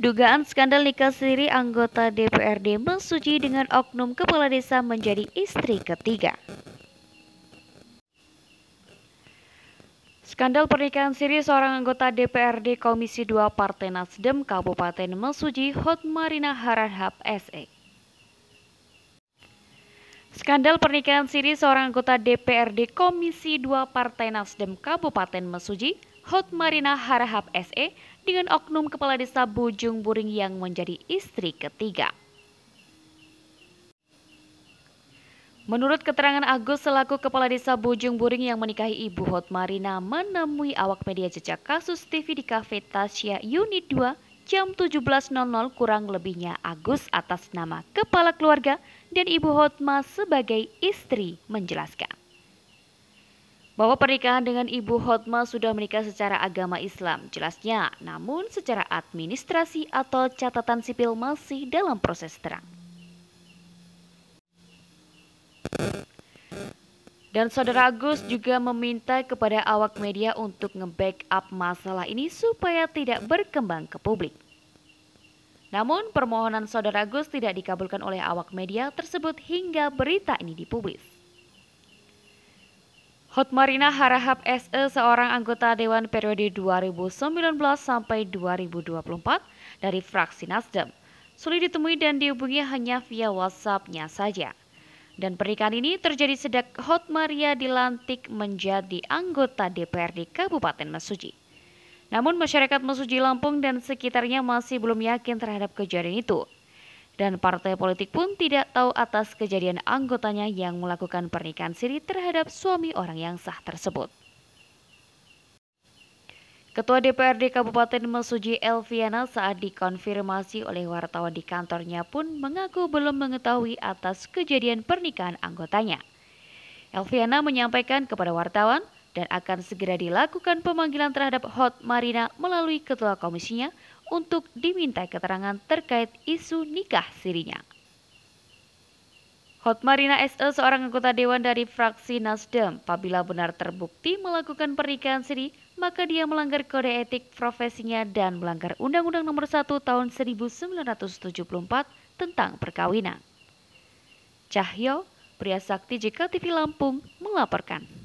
Dugaan skandal nikah siri anggota DPRD Mesuji dengan oknum kepala desa menjadi istri ketiga. Skandal pernikahan siri seorang anggota DPRD Komisi 2 Partai Nasdem Kabupaten Mesuji Hot Marina Harahap SE. Skandal pernikahan siri seorang anggota DPRD Komisi 2 Partai Nasdem Kabupaten Mesuji Hot Marina Harahap SE dengan oknum kepala desa Bujung Buring yang menjadi istri ketiga. Menurut keterangan Agus selaku kepala desa Bujung Buring yang menikahi Ibu Hot Marina menemui awak media jejak kasus TV di Cafe Tasya Unit 2 jam 17.00 kurang lebihnya Agus atas nama kepala keluarga dan Ibu Hotma sebagai istri menjelaskan bahwa pernikahan dengan Ibu Hotma sudah menikah secara agama Islam, jelasnya. Namun secara administrasi atau catatan sipil masih dalam proses terang. Dan Saudara Agus juga meminta kepada awak media untuk nge-backup masalah ini supaya tidak berkembang ke publik. Namun permohonan Saudara Agus tidak dikabulkan oleh awak media tersebut hingga berita ini dipublis. Hot Marina Harahap SE seorang anggota Dewan periode 2019 sampai 2024 dari fraksi Nasdem. Sulit ditemui dan dihubungi hanya via WhatsApp-nya saja. Dan pernikahan ini terjadi Hot Maria dilantik menjadi anggota DPRD Kabupaten Mesuji. Namun masyarakat Mesuji Lampung dan sekitarnya masih belum yakin terhadap kejadian itu dan partai politik pun tidak tahu atas kejadian anggotanya yang melakukan pernikahan siri terhadap suami orang yang sah tersebut. Ketua DPRD Kabupaten Mesuji Elviana saat dikonfirmasi oleh wartawan di kantornya pun mengaku belum mengetahui atas kejadian pernikahan anggotanya. Elviana menyampaikan kepada wartawan dan akan segera dilakukan pemanggilan terhadap Hot Marina melalui ketua komisinya untuk diminta keterangan terkait isu nikah sirinya. Hotmarina SE seorang anggota dewan dari fraksi Nasdem, apabila benar terbukti melakukan pernikahan siri, maka dia melanggar kode etik profesinya dan melanggar Undang-Undang Nomor 1 Tahun 1974 tentang perkawinan. Cahyo, pria sakti JKTV Lampung, melaporkan.